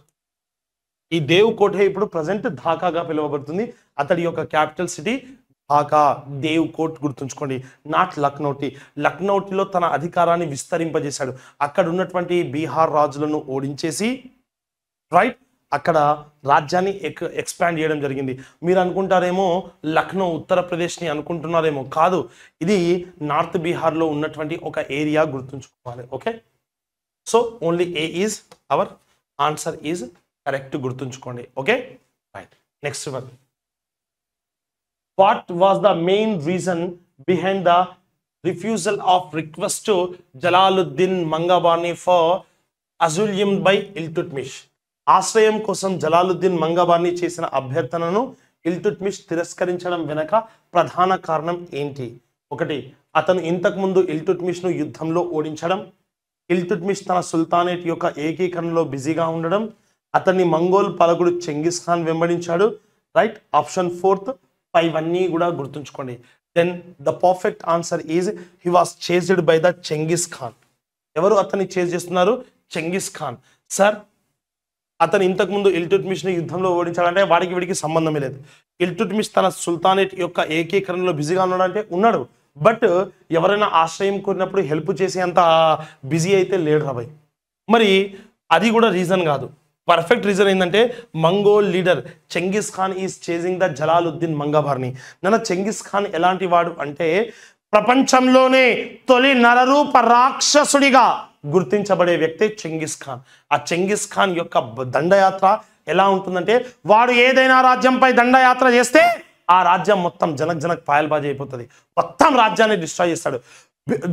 ఈ దేవ్ కోటే ఇప్పుడు ప్రజెంట్ ఢాకాగా పిలువబడుతుంది అతడి యొక్క క్యాపిటల్ సిటీ ఆగా దేవ్ కోర్ట్ గుర్తుంచుకోండి నాట్ లక్నౌటి లక్నౌటిలో తన అధికారాన్ని విస్తరింపజేశాడు అక్కడ ఉన్నటువంటి బీహార్ రాజులను ఓడించేసి రైట్ అక్కడ రాజ్యాన్ని ఎక్ ఎక్స్పాండ్ చేయడం జరిగింది మీరు అనుకుంటారేమో లక్నో ఉత్తరప్రదేశ్ని అనుకుంటున్నారేమో కాదు ఇది నార్త్ బీహార్లో ఉన్నటువంటి ఒక ఏరియా గుర్తుంచుకోవాలి okay so only A is our answer is correct గుర్తుంచుకోండి okay right next one what was the main reason behind the refusal of request Jalaluddin Mangbarni for asylum by Iltutmish ఆశ్రయం కోసం జలాలుద్దీన్ మంగబాని చేసిన అభ్యర్థనను ఇల్తుట్మిష్ తిరస్కరించడం వెనక ప్రధాన కారణం ఏంటి ఒకటి అతను ఇంతకుముందు ఇల్తుట్మిష్ను యుద్ధంలో ఓడించడం ఇల్తుట్మిష్ తన సుల్తానేట్ యొక్క ఏకీకరణలో బిజీగా ఉండడం అతన్ని మంగోల్ పలకుడు చెంగిస్ ఖాన్ వెంబడించాడు రైట్ ఆప్షన్ ఫోర్త్ ఇవన్నీ కూడా గుర్తుంచుకోండి then the perfect answer is he was chased by the Genghis Khan ఎవరు అతన్ని చేజ్ చేస్తున్నారు చెంగిస్ ఖాన్ సార్ అతను ఇంతకుముందు ఇల్టుట్మిష్ని యుద్ధంలో ఓడించాడంటే వాడికి వీడికి సంబంధమే లేదు ఇల్టుట్మిష్ తన సుల్తానేట్ యొక్క ఏకీకరణలో బిజీగా ఉన్నాడంటే ఉన్నాడు బట్ ఎవరైనా ఆశ్రయం కోరినప్పుడు హెల్ప్ అంత బిజీ అయితే లేడు రాబాయ్ మరి అది కూడా రీజన్ కాదు పర్ఫెక్ట్ రీజన్ ఏంటంటే Mongol leader Genghis Khan is chasing the Jalaluddin మంగబార్ని నన్న చెంగిస్ ఖాన్ ఎలాంటి వాడు అంటే ప్రపంచంలోనే తొలి నరరూప రాక్షసుడిగా గుర్తించబడే వ్యక్తి చెంగిస్ ఖాన్ ఆ చెంగిస్ ఖాన్ యొక్క దండయాత్ర ఎలా ఉంటుందంటే వాడు ఏదైనా రాజ్యంపై దండయాత్ర చేస్తే ఆ రాజ్యం మొత్తం జనక్ జనక్ పాయల్బాజీ అయిపోతుంది మొత్తం రాజ్యాన్ని డిస్ట్రాయ్ చేస్తాడు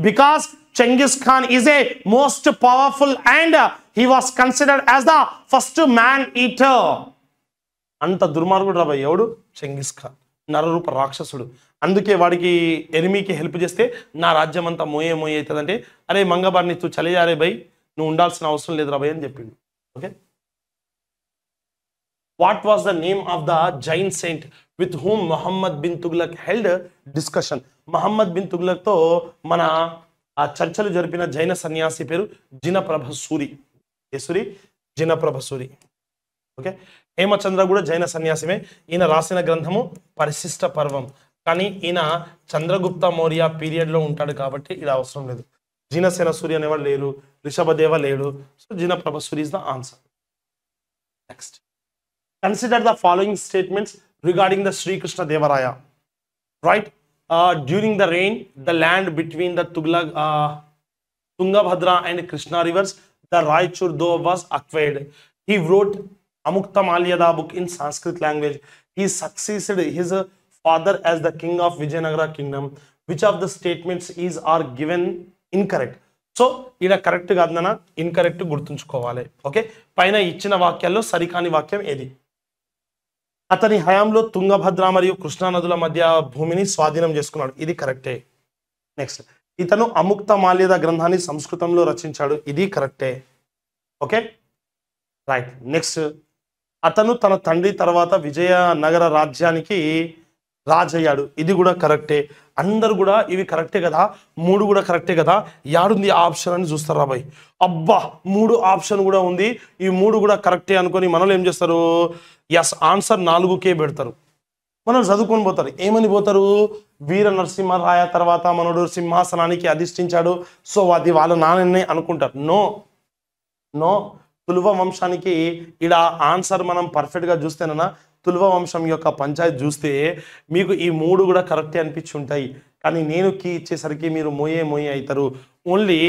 because Genghis Khan is a most powerful and he was considered as the first man eater అంత దుర్మార్గుడు రాబా ఎవడు చెంగిస్ ఖాన్ నరరూప రాక్షసుడు అందుకే వాడికి ఎనిమీకి హెల్ప్ చేస్తే నా రాజ్యం అంతా మోయే మోయే అవుతుందంటే అరే మంగబారిని తూ చలియారే భయ్ నువ్వు ఉండాల్సిన అవసరం లేదు రాబాయ్ అని చెప్పిండు okay what was the name of the Jain saint with whom Mohammad bin Tughlaq held discussion Muhammad bin తుగ్లక్తో మన ఆ చర్చలు జరిపిన జైన సన్యాసి పేరు జినప్రభ సూరి జినప్రభ సూరి ఓకే హేమచంద్ర కూడా జైన సన్యాసిమే ఈయన రాసిన గ్రంథము పరిశిష్ట పర్వం కానీ ఈయన చంద్రగుప్త మౌర్య పీరియడ్లో ఉంటాడు కాబట్టి ఇది అవసరం లేదు జీనసేన సూర్య అనేవాడు లేరు రిషభదేవ లేడు so Jinaprabha Surya is the answer next consider the following statements regarding the Srikrishna Devaraya right during the reign the land between the తుగ్లా Tungabhadra and Krishna rivers the Raichur Do was acquired. He wrote Amukta Malyada book in Sanskrit language. He succeeded his father as the king of Vijayanagara kingdom. Which of the statements is are given incorrect? So ఈడ correct కాదన్న incorrect గుర్తుంచుకోవాలి okay పైన ఇచ్చిన వాక్యాల్లో సరికాని వాక్యం ఏది అతని హయాంలో తుంగభద్ర మరియు కృష్ణా నదుల మధ్య భూమిని స్వాధీనం చేసుకున్నాడు ఇది కరెక్టే నెక్స్ట్ ఇతను అముక్త మాల్యద గ్రంథాన్ని సంస్కృతంలో రచించాడు ఇది కరెక్టే ఓకే రైట్ నెక్స్ట్ అతను తన తండ్రి తర్వాత విజయనగర రాజ్యానికి రాజయ్యాడు ఇది కూడా కరెక్టే అందరు కూడా ఇవి కరెక్టే కదా మూడు కూడా కరెక్టే కదా యాడుంది ఆప్షన్ అని చూస్తారు రాబాయ్ అబ్బా మూడు ఆప్షన్ కూడా ఉంది ఈ మూడు కూడా కరెక్టే అనుకొని మనలో ఏం చేస్తారు ఎస్ ఆన్సర్ నాలుగుకే పెడతారు మనం చదువుకొని పోతారు ఏమని పోతారు వీర నరసింహరాయ తర్వాత మనడు సింహాసనానికి అధిష్ఠించాడు సో అది వాళ్ళ నాన్ననే అనుకుంటారు నో నో తులువ వంశానికి ఇడ ఆన్సర్ మనం పర్ఫెక్ట్గా చూస్తేనన్నా తులువ వంశం యొక్క పంచాయత్ చూస్తే మీకు ఈ మూడు కూడా కరెక్టే అనిపించి ఉంటాయి కానీ నేను కీ ఇచ్చేసరికి మీరు మోయే మోయే అవుతారు ఓన్లీ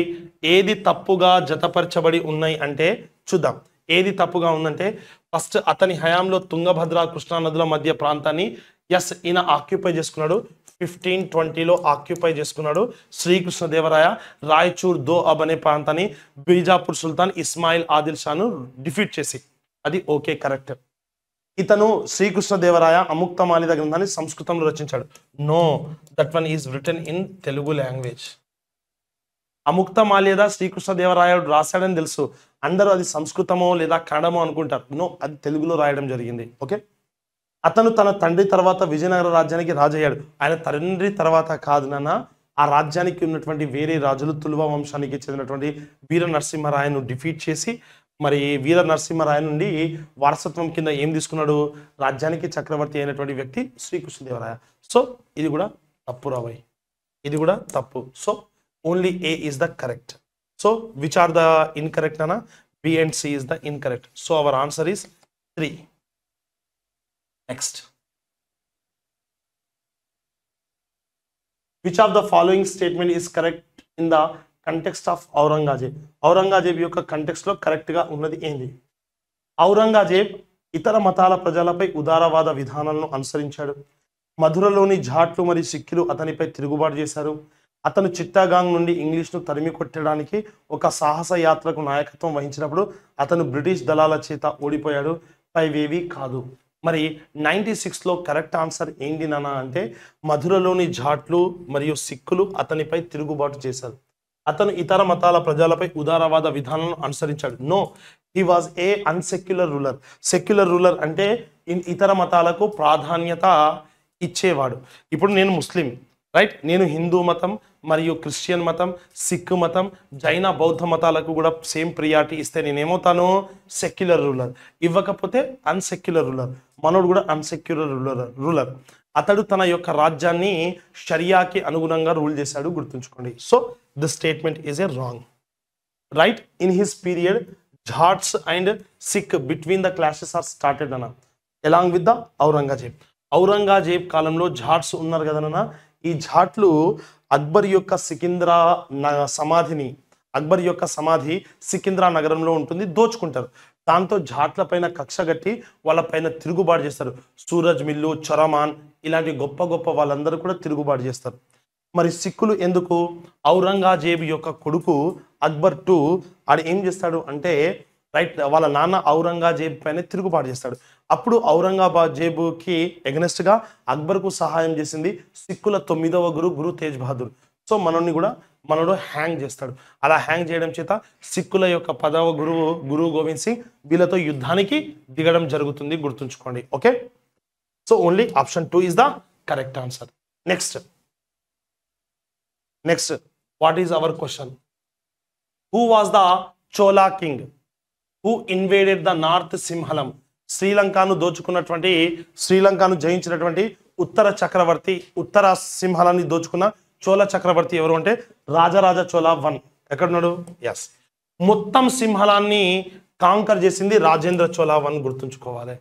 ఏది తప్పుగా జతపరచబడి ఉన్నాయి అంటే చూద్దాం ఏది తప్పుగా ఉందంటే ఫస్ట్ అతని హయాంలో తుంగభద్ర కృష్ణా నదుల మధ్య ప్రాంతాన్ని ఎస్ ఈయన ఆక్యుపై చేసుకున్నాడు ఫిఫ్టీన్ ట్వంటీలో ఆక్యుపై చేసుకున్నాడు శ్రీకృష్ణదేవరాయ రాయచూర్ దో అబ్ అనే ప్రాంతాన్ని బీజాపూర్ సుల్తాన్ ఇస్మాయిల్ ఆదిల్ షాను డిఫీట్ చేసి అది ఓకే కరెక్ట్ ఇతను శ్రీకృష్ణదేవరాయ అముక్త మాలిద గ్రంథాన్ని సంస్కృతంలో రచించాడు no that one is written in Telugu language అముక్తమా శ్రీకృష్ణ శ్రీకృష్ణదేవరాయడు రాశాడని తెలుసు అందరూ అది సంస్కృతమో లేదా కన్నడమో అనుకుంటారు నో అది తెలుగులో రాయడం జరిగింది ఓకే అతను తన తండ్రి తర్వాత విజయనగర రాజ్యానికి రాజయ్యాడు ఆయన తండ్రి తర్వాత కాదు నాన్న ఆ రాజ్యానికి ఉన్నటువంటి వేరే రాజులు తులువ వంశానికి చెందినటువంటి వీర నరసింహరాయను డిఫీట్ చేసి మరి వీర నరసింహరాయ నుండి వారసత్వం కింద ఏం తీసుకున్నాడు రాజ్యానికి చక్రవర్తి అయినటువంటి వ్యక్తి శ్రీకృష్ణదేవరాయ సో ఇది కూడా తప్పు రాబోయ్ ఇది కూడా తప్పు so only A is the correct so which are the incorrect అనా B and C is the correct so our answer is three next which of the following statement is correct in the context of Aurangzeb Aurangzeb యొక్క context లో correct గా ఉన్నది ఏంది ఔరంగజేబ్ ఇతర మతాల ప్రజలపై ఉదారవాద విధానాలను అనుసరించాడు మధురలోని జాట్లు మరియు సిక్కులు అతనిపై తిరుగుబాటు చేశారు అతను చిట్టాగాంగ్ నుండి ఇంగ్లీష్ను తరిమి కొట్టడానికి ఒక సాహస యాత్రకు నాయకత్వం వహించినప్పుడు అతను బ్రిటిష్ దళాల చేత ఓడిపోయాడు పైవేవి కాదు మరి నైంటీ సిక్స్లో కరెక్ట్ ఆన్సర్ ఏంటి నాన్న అంటే మధురలోని జాట్లు మరియు సిక్కులు అతనిపై తిరుగుబాటు చేశారు అతను ఇతర మతాల ప్రజలపై ఉదారవాద విధానాలను అనుసరించాడు no he was a unsecular ruler secular ruler అంటే ఇతర మతాలకు ప్రాధాన్యత ఇచ్చేవాడు ఇప్పుడు నేను ముస్లిం రైట్ నేను హిందూ మతం మరియు క్రిస్టియన్ మతం సిక్కు మతం జైన బౌద్ధ మతాలకు కూడా సేమ్ ప్రియారిటీ ఇస్తే నేనేమవుతాను సెక్యులర్ రూలర్ ఇవ్వకపోతే అన్సెక్యులర్ రూలర్ మనోడు కూడా అన్సెక్యులర్ రూలర్ రూలర్ అతడు తన యొక్క రాజ్యాన్ని షరియాకి అనుగుణంగా రూల్ చేశాడు గుర్తుంచుకోండి so the statement is a wrong right in his period Jats and Sikh between the clashes are started అన్నా along with the Aurangzeb Aurangzeb కాలంలో జాట్స్ ఉన్నారు కదనన్నా ఈ జాట్లు అక్బర్ యొక్క సికింద్రా సమాధిని అక్బర్ యొక్క సమాధి సికింద్రా నగరంలో ఉంటుంది దోచుకుంటారు దాంతో జాట్ల పైన కక్ష కట్టి వాళ్ళ పైన తిరుగుబాటు చేస్తారు సూరజ్ మిల్లు చొరమాన్ ఇలాంటి గొప్ప గొప్ప వాళ్ళందరూ కూడా తిరుగుబాటు చేస్తారు మరి సిక్కులు ఎందుకు ఔరంగజేబు యొక్క కొడుకు అక్బర్ టూ ఆడు ఏం చేస్తాడు అంటే రైట్ వాళ్ళ నాన్న ఔరంగజేబు పైన తిరుగుబాటు చేస్తాడు అప్పుడు ఔరంగాబాజేబుకి ఎగనెస్ట్గా అక్బర్కు సహాయం చేసింది సిక్కుల తొమ్మిదవ గురు గురు తేజ్ బహదూర్ సో మనల్ని కూడా మనడు హ్యాంగ్ చేస్తాడు అలా హ్యాంగ్ చేయడం చేత సిక్కుల యొక్క పదవ గురువు గురు గోవింద్ సింగ్ వీళ్ళతో యుద్ధానికి దిగడం జరుగుతుంది గుర్తుంచుకోండి okay so only option two is the correct answer next next what is our question who was the Chola king who invaded the north Simhalam శ్రీలంకను దోచుకున్నటువంటి శ్రీలంకను జయించినటువంటి ఉత్తర చక్రవర్తి ఉత్తర సింహలాన్ని దోచుకున్న చోళ చక్రవర్తి ఎవరు అంటే రాజరాజ చోళ వన్ ఎక్కడున్నాడు ఎస్ మొత్తం సింహలాన్ని కాంకర్ చేసింది రాజేంద్ర చోళ వన్ గుర్తుంచుకోవాలి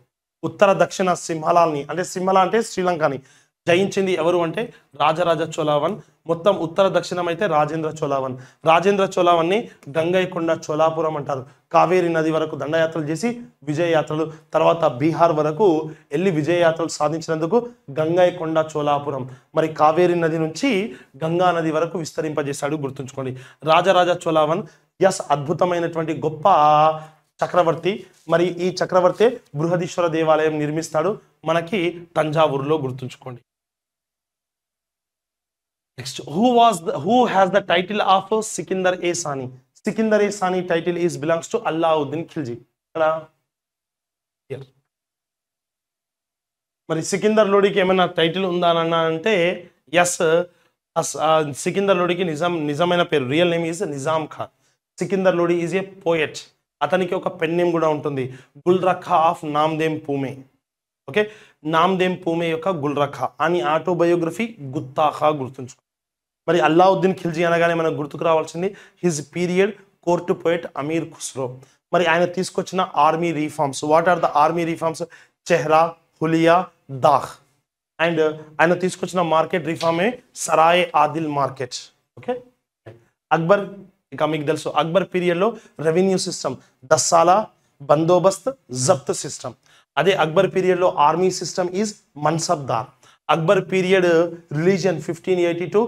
ఉత్తర దక్షిణ సింహలాల్ని అంటే సింహల అంటే శ్రీలంకని జయించింది ఎవరు అంటే రాజరాజ చోలావన్ మొత్తం ఉత్తర దక్షిణం అయితే రాజేంద్ర చోలావన్ రాజేంద్ర చోలావన్ని గంగైకొండ చోలాపురం అంటారు కావేరీ నది వరకు దండయాత్రలు చేసి విజయయాత్రలు తర్వాత బీహార్ వరకు వెళ్ళి విజయయాత్రలు సాధించినందుకు గంగైకొండ చోలాపురం మరి కావేరీ నది నుంచి గంగా నది వరకు విస్తరింపజేశాడు గుర్తుంచుకోండి రాజరాజ చోళావన్ ఎస్ అద్భుతమైనటువంటి గొప్ప చక్రవర్తి మరి ఈ చక్రవర్తే బృహదీశ్వర దేవాలయం నిర్మిస్తాడు మనకి తంజావూరులో గుర్తుంచుకోండి Next, who was the, who has the title of Sikandar A Sani? Sikandar A Sani title is belongs to Alauddin Khilji. Here. sikandar lodi Yeah. మరి సికిందర్ లోడికి ఏమైనా టైటిల్ ఉందా అన్న అంటే ఎస్ సికిందర్ nizam నిజాం నిజమైన real name is nizam khan sikandar lodi is a poet atani అతనికి oka pen name కూడా ఉంటుంది gulrakha of నామ్దేమ్ pume okay నామ్దేమ్ పూమే యొక్క గుల్రఖా అని ఆటోబయోగ్రఫీ గుత్తాఖా గుర్తుంచు మరి అల్లావుద్దీన్ ఖిల్జీ అనగానే మనకు గుర్తుకు రావాల్సింది his period court poet Amir Khusro మరి ఆయన తీసుకొచ్చిన army reforms what are the army reforms chehra huliya dagh and ఆయన తీసుకొచ్చిన మార్కెట్ రీఫార్మే సరాయ్ ఆదిల్ మార్కెట్ ఓకే అక్బర్ ఇక మీకు తెలుసు అక్బర్ పీరియడ్లో revenue system dahsala bandobast zabt system అదే అక్బర్ పీరియడ్లో army system is mansabdar Akbar period religion fifteen eighty two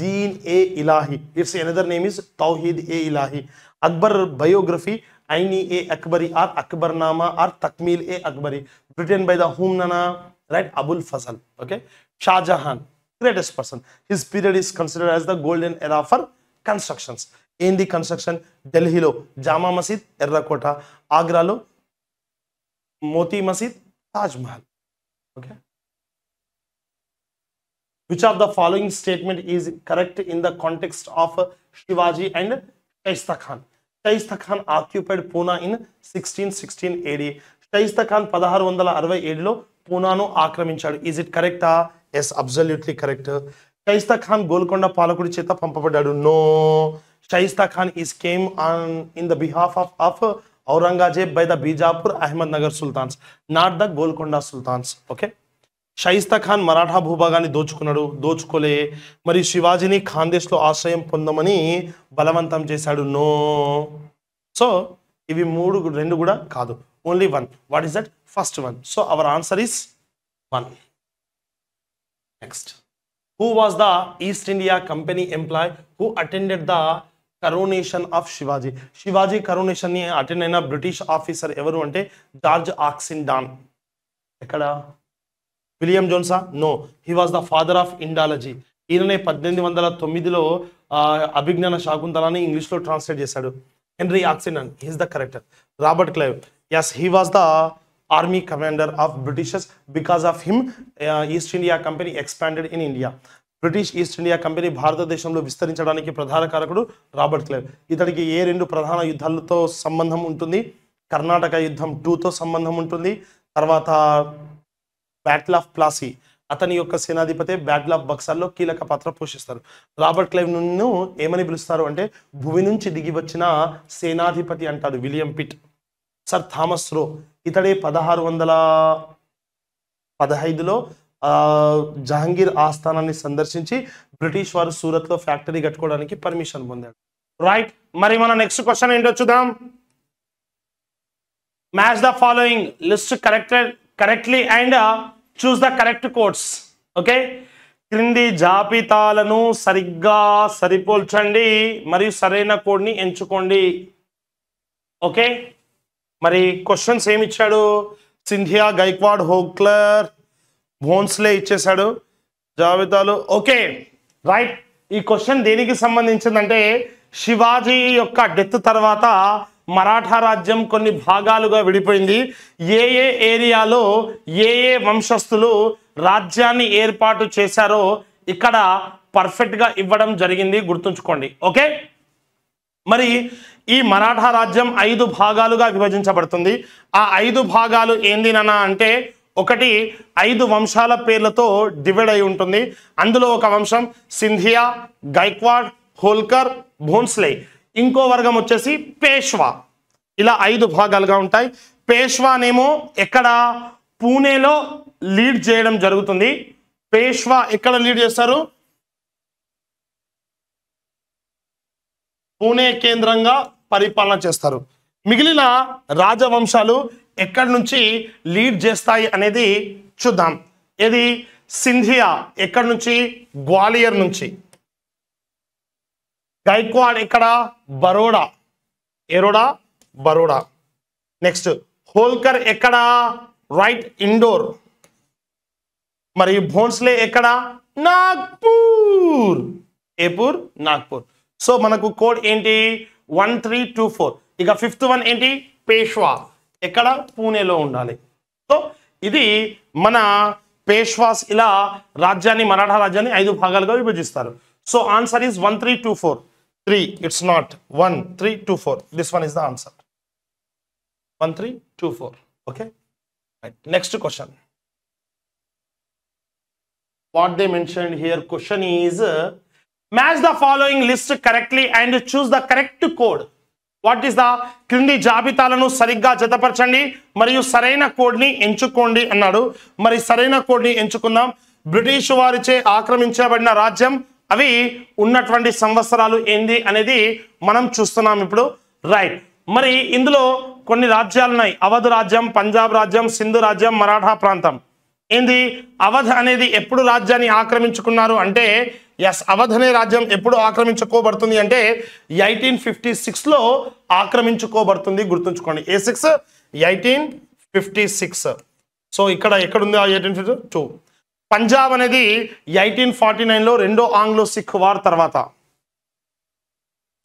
Din i Ilahi it's another name is Tauhid i Ilahi Akbar biography ఐని A Akbari or Akbarnama or Takmil i Akbari written by the Humnana, right? Abul Fazl, okay? Shah Jahan, greatest person. His period is considered as the golden era for constructions. In the construction, Delhi lo Jama Masjid, Errakota, Agra lo Moti Masjid, Taj Mahal. Okay. Which of the following statement is correct in the context of Shivaji and Shaista Khan? Shaista Khan occupied Pune in 1616 AD. Shaista Khan 1667 లో పూనాను ఆక్రమించాడు is it కరెక్టా yes absolutely correct Shaista Khan Golconda పాలకుడి చేత పంపబడ్డాడు no Shaista Khan is came on in the behalf of of by the Bijapur Ahmadnagar sultans not the Golconda sultans okay Shaista Khan Maratha భూభాగాన్ని దోచుకున్నాడు దోచుకోలే మరి శివాజీని ఖాందేశ్లో ఆశ్రయం పొందమని బలవంతం చేశాడు నో సో ఇవి మూడు రెండు కూడా కాదు only one what is that first one so our answer is one next who was the East India company employee who attended the coronation of Shivaji Shivaji కరోనేషన్ని అటెండ్ అయిన బ్రిటిష్ ఆఫీసర్ ఎవరు అంటే జార్జ్ ఆక్సిన్ డాన్ ఎక్కడ విలియం జోన్సా no he was the father of Indology ఈయననే పద్దెనిమిది వందల తొమ్మిదిలో అభిజ్ఞాన శాకుంతలాన్ని ఇంగ్లీష్లో ట్రాన్స్లేట్ చేశాడు Henry Oxinden and he's the corrector Robert Clive yes he was the army commander of Britishers because of him East India company expanded in India British East India company భారతదేశంలో విస్తరించడానికి ప్రధాన కారకుడు రాబర్ట్ క్లేవ్ ఇతడికి ఏ రెండు ప్రధాన యుద్ధాలతో సంబంధం ఉంటుంది కర్ణాటక యుద్ధం టూతో సంబంధం ఉంటుంది తర్వాత బ్యాటిల్ ఆఫ్ ప్లాసీ అతని యొక్క సేనాధిపతి బ్యాటిల్ ఆఫ్ బక్సాల్లో కీలక పాత్ర పోషిస్తారు రాబర్ట్ క్లైవ్ నుండి ఏమని పిలుస్తారు అంటే భూమి నుంచి దిగి వచ్చిన సేనాధిపతి అంటారు విలియం పిట్ సర్ థామస్ రో ఇతడే పదహారు వందల పదహైదులో జహంగీర్ ఆస్థానాన్ని సందర్శించి బ్రిటిష్ వారు సూరత్లో ఫ్యాక్టరీ కట్టుకోవడానికి పర్మిషన్ పొందాడు రైట్ మరి మన నెక్స్ట్ క్వశ్చన్ ఏంటో చూద్దాం match the following list corrected correctly and choose the correct codes okay క్రింది జాబితాలను సరిగ్గా సరిపోల్చండి మరియు సరైన కోడ్ని ఎంచుకోండి ఓకే మరి క్వశ్చన్స్ ఏమి ఇచ్చాడు సింధియా గైక్వాడ్ హోక్లర్ బోన్స్లే ఇచ్చేశాడు జాబితాలు ఓకే రైట్ ఈ క్వశ్చన్ దేనికి సంబంధించిందంటే శివాజీ యొక్క డెత్ తర్వాత మరాఠా రాజ్యం కొన్ని భాగాలుగా విడిపోయింది ఏ ఏ ఏరియాలో ఏ ఏ వంశస్థులు రాజ్యాన్ని ఏర్పాటు చేశారో ఇక్కడ పర్ఫెక్ట్గా ఇవ్వడం జరిగింది గుర్తుంచుకోండి ఓకే మరి ఈ మరాఠా రాజ్యం ఐదు భాగాలుగా విభజించబడుతుంది ఆ ఐదు భాగాలు ఏంది నాన్న అంటే ఒకటి ఐదు వంశాల పేర్లతో డివైడ్ అయి ఉంటుంది అందులో ఒక వంశం సింధియా గైక్వాడ్ హోల్కర్ భోన్స్లే ఇంకో వర్గం వచ్చేసి పేష్వా ఇలా ఐదు భాగాలుగా ఉంటాయి పేష్వానేమో ఎక్కడ పూణేలో లీడ్ చేయడం జరుగుతుంది పేష్వా ఎక్కడ లీడ్ చేస్తారు పూణే కేంద్రంగా పరిపాలన చేస్తారు మిగిలిన రాజవంశాలు ఎక్కడి నుంచి లీడ్ చేస్తాయి అనేది చూద్దాం ఇది సింధియా ఎక్కడి నుంచి గ్వాలియర్ నుంచి గైక్వాడ్ ఇక్కడ బరోడా ఎరోడా బరోడా నెక్స్ట్ హోల్కర్ ఎక్కడ రైట్ ఇండోర్ మరియు భోన్స్లే ఎక్కడ నాగ్పూర్ ఏపూర్ నాగ్పూర్ సో మనకు కోడ్ ఏంటి వన్ త్రీ టూ ఫోర్ ఇక ఫిఫ్త్ వన్ ఏంటి పేష్వా ఎక్కడ పూణేలో ఉండాలి సో ఇది మన పేష్వాస్ ఇలా రాజ్యాన్ని మరాఠా రాజ్యాన్ని ఐదు భాగాలుగా విభజిస్తారు so answer is one three two four three it's not one three two four this one is the answer one three two four okay next question what they mention here question is match the following list correctly and choose the correct code what is the క్రింది జాబితాలను సరిగ్గా జతపరచండి మరియు సరైన కోడ్ని ఎంచుకోండి అన్నాడు మరి సరైన కోడ్ని ఎంచుకుందాం బ్రిటిష్ వారిచే ఆక్రమించబడిన రాజ్యం అవి ఉన్నటువంటి సంవత్సరాలు ఏంది అనేది మనం చూస్తున్నాం ఇప్పుడు రైట్ మరి ఇందులో కొన్ని రాజ్యాలు ఉన్నాయి అవధ్ రాజ్యం పంజాబ్ రాజ్యం సింధు రాజ్యం మరాఠా ప్రాంతం ఏంది అవధ్ అనేది ఎప్పుడు రాజ్యాన్ని ఆక్రమించుకున్నారు అంటే ఎస్ అనే రాజ్యం ఎప్పుడు ఆక్రమించుకోబడుతుంది అంటే ఎయిటీన్ ఫిఫ్టీ సిక్స్లో ఆక్రమించుకోబడుతుంది గుర్తుంచుకోండి A six eighteen fifty six so ఇక్కడ ఎక్కడుంది ఎయిటీన్ ఫిఫ్టీ టూ పంజాబ్ అనేది ఎయిటీన్ ఫార్టీ నైన్లో రెండో ఆంగ్లో సిక్ వార్ తర్వాత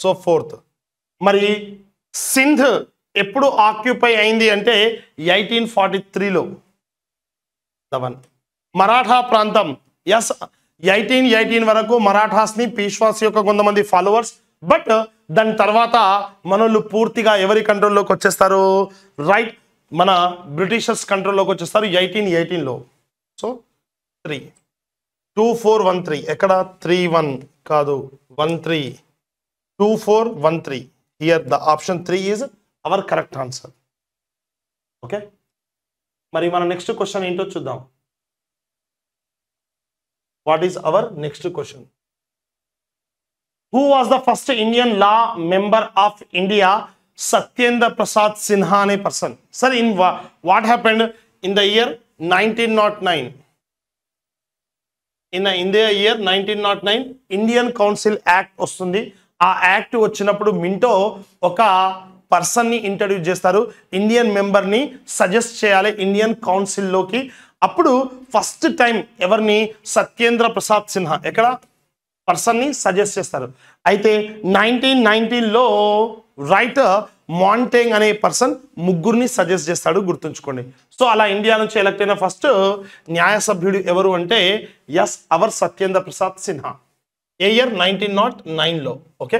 సో ఫోర్త్ మరి సింధ్ ఎప్పుడు ఆక్యుపై అయింది అంటే ఎయిటీన్ ఫార్టీ త్రీలో మరాఠా ప్రాంతం ఎస్ ఎయిటీన్ ఎయిటీన్ వరకు మరాఠాస్ని పీష్వాస్ యొక్క కొంతమంది ఫాలోవర్స్ బట్ దాని తర్వాత మనోళ్ళు పూర్తిగా ఎవరి కంట్రోల్లోకి వచ్చేస్తారు రైట్ మన బ్రిటిషర్స్ కంట్రోల్లోకి వచ్చేస్తారు ఎయిటీన్ ఎయిటీన్లో so three two four one three ఎక్కడ త్రీ వన్ కాదు one three two four one three here the option three is our correct answer okay మరి మన నెక్స్ట్ క్వశ్చన్ ఏంటో చూద్దాం what is our next question who was the first Indian law member of India Satyendra Prasad Sinha అనే person sir in what happened in the year nineteen nought nine in India year nineteen nought nine Indian council act వస్తుంది ఆ act వచ్చినప్పుడు Minto ఒక పర్సన్ని introduce చేస్తారు Indian మెంబర్ని suggest చేయాలి Indian కౌన్సిల్లోకి అప్పుడు ఫస్ట్ టైం ఎవరిని సత్యేంద్ర ప్రసాద్ సిన్హా ఎక్కడ పర్సన్ని సజెస్ట్ చేస్తారు అయితే నైన్టీన్ నైన్టీన్లో రైటర్ మాంటేంగ్ అనే పర్సన్ ముగ్గురిని సజెస్ట్ చేస్తాడు గుర్తుంచుకోండి సో అలా ఇండియా నుంచి ఎలక్ట్ అయిన ఫస్ట్ న్యాయ సభ్యుడు ఎవరు అంటే is our Satyendra Prasad Sinha a year nineteen nought నైన్లో okay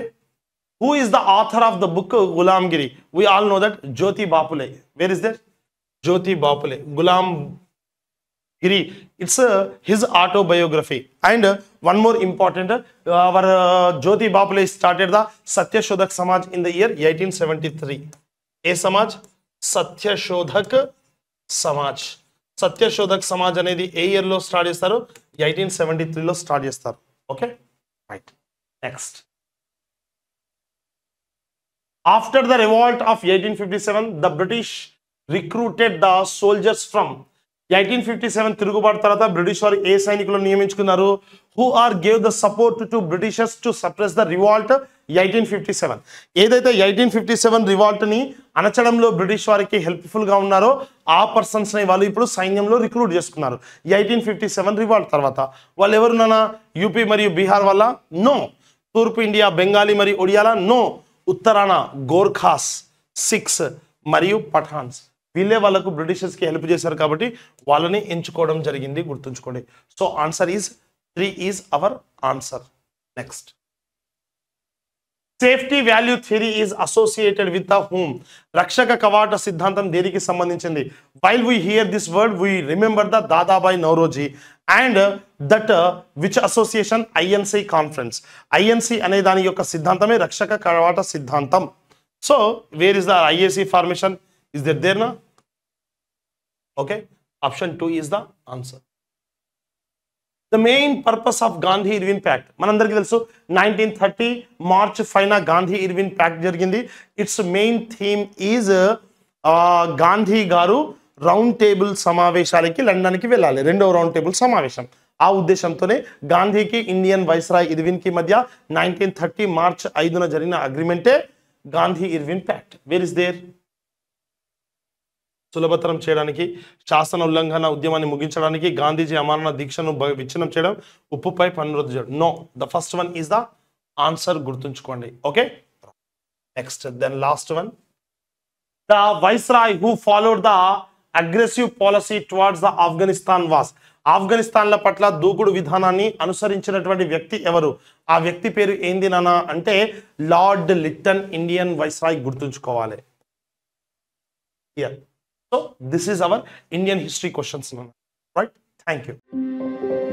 who is the author of the book Gulamgiri we all know that Jyoti Bapule where is that Jyoti Bapule Gulam It's his autobiography. And uh, one more important, uh, our uh, Jyoti Bapale started the Satya Shodak Samaj in the year 1873. A Samaj? Satya Shodak Samaj. Satya Shodak Samaj and the year low start yes, 1873 low start yes, Okay? Right. Next. After the revolt of 1857, the British recruited the soldiers from eighteen fifty seven తిరుగుబాటు తర్వాత British వారు ఏ సైనికులను నియమించుకున్నారు who are gave the support to Britishers to suppress the revolt eighteen fifty seven ఏదైతే eighteen fifty seven రివాల్ట్ని అనచడంలో British వారికి హెల్ప్ఫుల్గా ఉన్నారో ఆ పర్సన్స్ని వాళ్ళు ఇప్పుడు సైన్యంలో రిక్రూట్ చేసుకున్నారు ఎయిటీన్ ఫిఫ్టీ సెవెన్ రివాల్ట్ తర్వాత వాళ్ళు ఎవరున్నానా యూపీ మరియు బీహార్ వల్ల నో తూర్పు ఇండియా బెంగాలీ మరియు ఒడియాలా నో ఉత్తరాన గోర్ఖాస్ సిక్స్ మరియు పఠాన్స్ వీళ్ళే వాళ్ళకు బ్రిటిషర్స్కి హెల్ప్ చేశారు కాబట్టి వాళ్ళని ఎంచుకోవడం జరిగింది గుర్తుంచుకోండి so answer is three is our answer next safety value theory is associated with the home రక్షక కవాట సిద్ధాంతం దేనికి సంబంధించింది while we hear this word we remember the Dadabhai Naoroji and that which association INC conference INC అనే దాని యొక్క సిద్ధాంతమే రక్షక కవాట సిద్ధాంతం so where is the INC formation Is that there now? Okay, option 2 is the answer. The main purpose of Gandhi Irwin pact మనందరికీ తెలుసు nineteen thirty March ఫైన గాంధీ ఇర్విన్ ప్యాక్ట్ జరిగింది it's main theme is Gandhi గారు రౌండ్ టేబుల్ సమావేశాలకి లండన్కి వెళ్ళాలి రెండవ round table సమావేశం ఆ ఉద్దేశంతోనే గాంధీకి ఇండియన్ వైస్రాయ్ ఇర్విన్కి మధ్య నైన్టీన్ థర్టీ మార్చ్ ఐదున జరిగిన అగ్రిమెంటే Gandhi Irwin pact where is there సులభతరం చేయడానికి శాసన ఉల్లంఘన ఉద్యమాన్ని ముగించడానికి గాంధీజీ అమరణ దీక్షను విచ్ఛిన్నం చేయడం ఉప్పుపై పనులు no the first one is the answer గుర్తుంచుకోండి okay next then last one the viceroy who followed the aggressive policy towards the Afghanistan was ఆఫ్ఘనిస్తాన్ల పట్ల దూకుడు విధానాన్ని అనుసరించినటువంటి వ్యక్తి ఎవరు ఆ వ్యక్తి పేరు ఏంది నానా అంటే లార్డ్ లిట్టన్ ఇండియన్ వైస్రాయ్ గుర్తుంచుకోవాలి So this is our Indian history questions, right? Thank you.